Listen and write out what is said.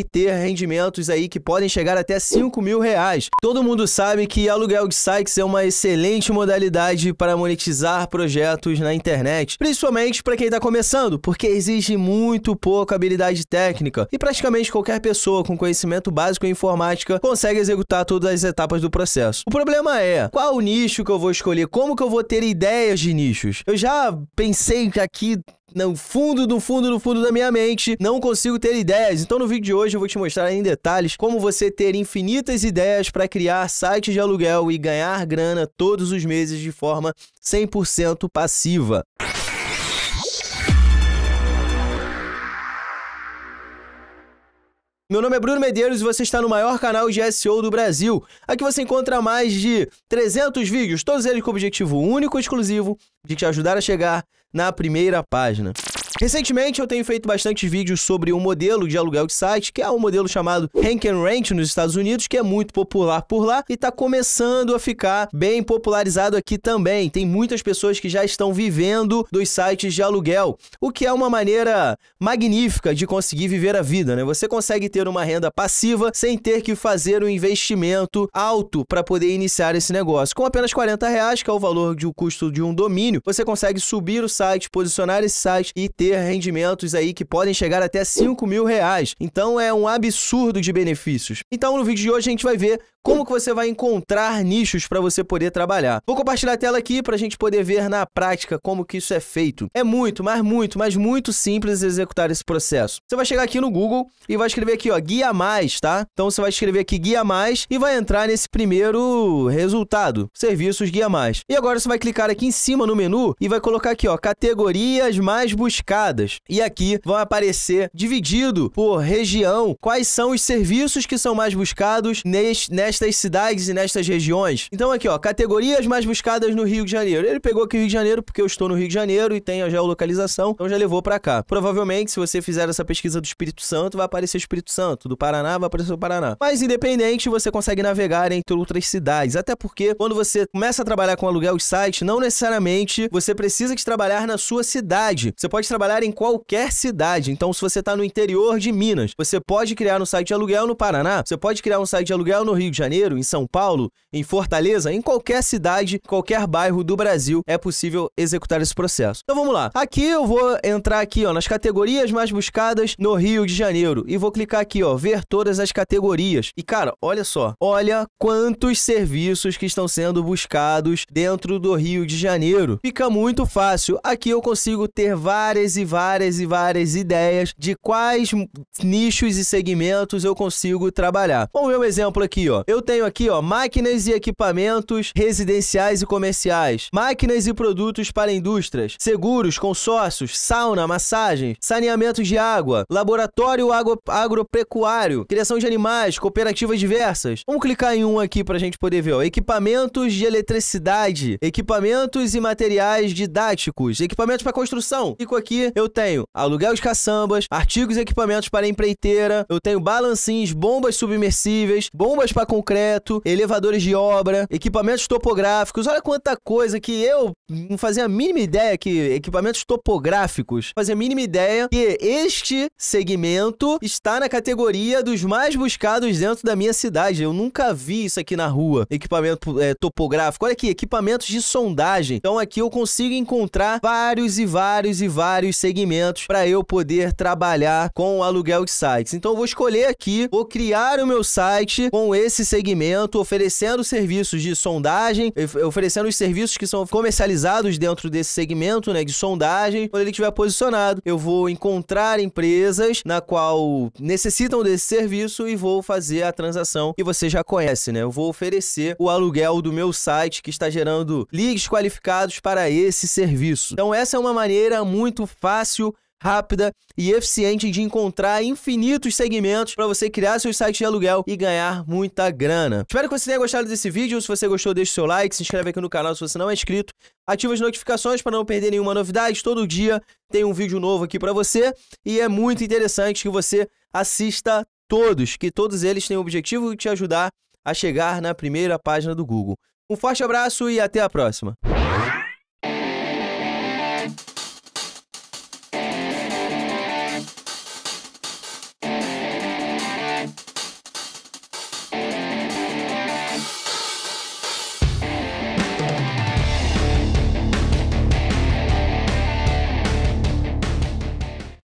e ter rendimentos aí que podem chegar até 5 mil reais. Todo mundo sabe que aluguel de sites é uma excelente modalidade para monetizar projetos na internet, principalmente para quem está começando, porque exige muito pouca habilidade técnica e praticamente qualquer pessoa com conhecimento básico em informática consegue executar todas as etapas do processo. O problema é qual nicho que eu vou escolher, como que eu vou ter ideias de nichos. Eu já pensei aqui no fundo do fundo do fundo da minha mente, não consigo ter ideias. Então no vídeo de hoje eu vou te mostrar em detalhes como você ter infinitas ideias para criar sites de aluguel e ganhar grana todos os meses de forma 100% passiva. Meu nome é Bruno Medeiros e você está no maior canal de SEO do Brasil. Aqui você encontra mais de 300 vídeos, todos eles com objetivo único e exclusivo de te ajudar a chegar na primeira página. Recentemente eu tenho feito bastante vídeos sobre um modelo de aluguel de site, que é um modelo chamado Hank Rent nos Estados Unidos, que é muito popular por lá e está começando a ficar bem popularizado aqui também. Tem muitas pessoas que já estão vivendo dos sites de aluguel, o que é uma maneira magnífica de conseguir viver a vida, né? Você consegue ter uma renda passiva sem ter que fazer um investimento alto para poder iniciar esse negócio. Com apenas 40 reais, que é o valor de custo de um domínio, você consegue subir o site, posicionar esse site e ter ter rendimentos aí que podem chegar até 5 mil reais. Então é um absurdo de benefícios. Então no vídeo de hoje a gente vai ver como que você vai encontrar nichos para você poder trabalhar. Vou compartilhar a tela aqui para a gente poder ver na prática como que isso é feito. É muito, mas muito, mas muito simples executar esse processo. Você vai chegar aqui no Google e vai escrever aqui, ó, guia mais, tá? Então você vai escrever aqui guia mais e vai entrar nesse primeiro resultado, serviços guia mais. E agora você vai clicar aqui em cima no menu e vai colocar aqui, ó, categorias mais buscadas e aqui vão aparecer dividido por região quais são os serviços que são mais buscados nestas cidades e nestas regiões. Então aqui, ó, categorias mais buscadas no Rio de Janeiro. Ele pegou aqui o Rio de Janeiro porque eu estou no Rio de Janeiro e tem a geolocalização, então já levou para cá. Provavelmente, se você fizer essa pesquisa do Espírito Santo, vai aparecer Espírito Santo, do Paraná vai aparecer o Paraná. Mas independente, você consegue navegar entre outras cidades, até porque quando você começa a trabalhar com aluguel de site, não necessariamente você precisa de trabalhar na sua cidade. Você pode trabalhar trabalhar em qualquer cidade. Então, se você está no interior de Minas, você pode criar um site de aluguel no Paraná, você pode criar um site de aluguel no Rio de Janeiro, em São Paulo, em Fortaleza, em qualquer cidade, qualquer bairro do Brasil é possível executar esse processo. Então vamos lá. Aqui eu vou entrar aqui, ó, nas categorias mais buscadas no Rio de Janeiro e vou clicar aqui, ó, ver todas as categorias. E cara, olha só, olha quantos serviços que estão sendo buscados dentro do Rio de Janeiro. Fica muito fácil. Aqui eu consigo ter várias várias e várias e várias ideias de quais nichos e segmentos eu consigo trabalhar. Bom, meu exemplo aqui, ó. Eu tenho aqui, ó, máquinas e equipamentos residenciais e comerciais, máquinas e produtos para indústrias, seguros, consórcios, sauna, massagem, saneamento de água, laboratório agro agropecuário, criação de animais, cooperativas diversas. Vamos clicar em um aqui para a gente poder ver, ó. Equipamentos de eletricidade, equipamentos e materiais didáticos, equipamentos para construção. Clico aqui eu tenho aluguel de caçambas, artigos e equipamentos para empreiteira, eu tenho balancins, bombas submersíveis, bombas para concreto, elevadores de obra, equipamentos topográficos. Olha quanta coisa que eu não fazia a mínima ideia que equipamentos topográficos, fazia a mínima ideia que este segmento está na categoria dos mais buscados dentro da minha cidade. Eu nunca vi isso aqui na rua, equipamento é, topográfico. Olha aqui, equipamentos de sondagem. Então aqui eu consigo encontrar vários e vários e vários segmentos para eu poder trabalhar com o aluguel de sites. Então eu vou escolher aqui, vou criar o meu site com esse segmento, oferecendo serviços de sondagem, oferecendo os serviços que são comercializados dentro desse segmento, né, de sondagem. Quando ele estiver posicionado, eu vou encontrar empresas na qual necessitam desse serviço e vou fazer a transação que você já conhece, né? Eu vou oferecer o aluguel do meu site que está gerando leads qualificados para esse serviço. Então essa é uma maneira muito fácil, rápida e eficiente de encontrar infinitos segmentos para você criar seu site de aluguel e ganhar muita grana. Espero que você tenha gostado desse vídeo. Se você gostou, deixe seu like, se inscreve aqui no canal se você não é inscrito, ativa as notificações para não perder nenhuma novidade. Todo dia tem um vídeo novo aqui para você e é muito interessante que você assista todos, que todos eles têm o objetivo de te ajudar a chegar na primeira página do Google. Um forte abraço e até a próxima.